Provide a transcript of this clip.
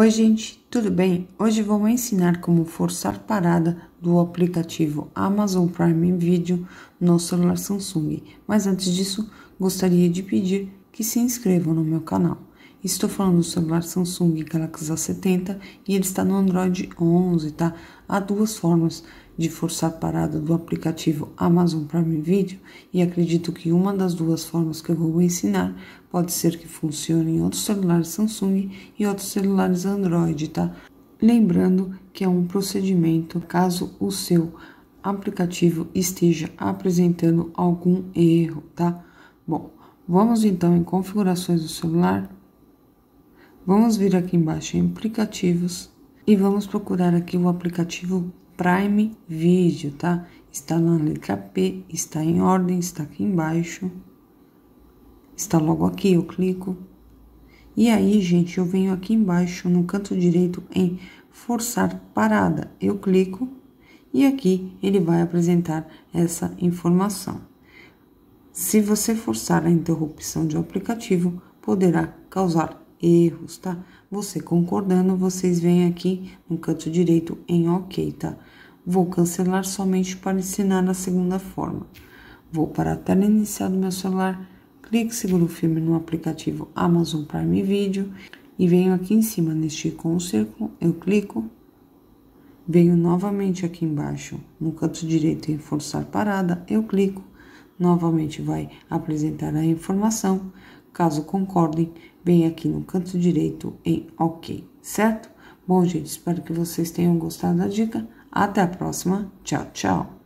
Oi gente, tudo bem? Hoje vou ensinar como forçar parada do aplicativo Amazon Prime Video no celular Samsung. Mas antes disso, gostaria de pedir que se inscrevam no meu canal. Estou falando do celular Samsung Galaxy A70 e ele está no Android 11, tá? Há duas formas de forçar a parada do aplicativo Amazon Prime Video e acredito que uma das duas formas que eu vou ensinar pode ser que funcione em outros celulares Samsung e outros celulares Android, tá? Lembrando que é um procedimento caso o seu aplicativo esteja apresentando algum erro, tá? Bom, vamos então em configurações do celular Vamos vir aqui embaixo em aplicativos e vamos procurar aqui o aplicativo Prime Video, tá? Está na letra P, está em ordem, está aqui embaixo. Está logo aqui, eu clico. E aí, gente, eu venho aqui embaixo no canto direito em forçar parada. Eu clico e aqui ele vai apresentar essa informação. Se você forçar a interrupção de um aplicativo, poderá causar erros, tá? Você concordando, vocês vêm aqui no canto direito em OK, tá? Vou cancelar somente para ensinar na segunda forma. Vou para a tela inicial do meu celular, clique seguro firme no aplicativo Amazon Prime Video e venho aqui em cima neste com o círculo, eu clico, venho novamente aqui embaixo no canto direito em forçar parada, eu clico, novamente vai apresentar a informação, Caso concordem, bem aqui no canto direito em OK, certo? Bom, gente, espero que vocês tenham gostado da dica. Até a próxima. Tchau, tchau.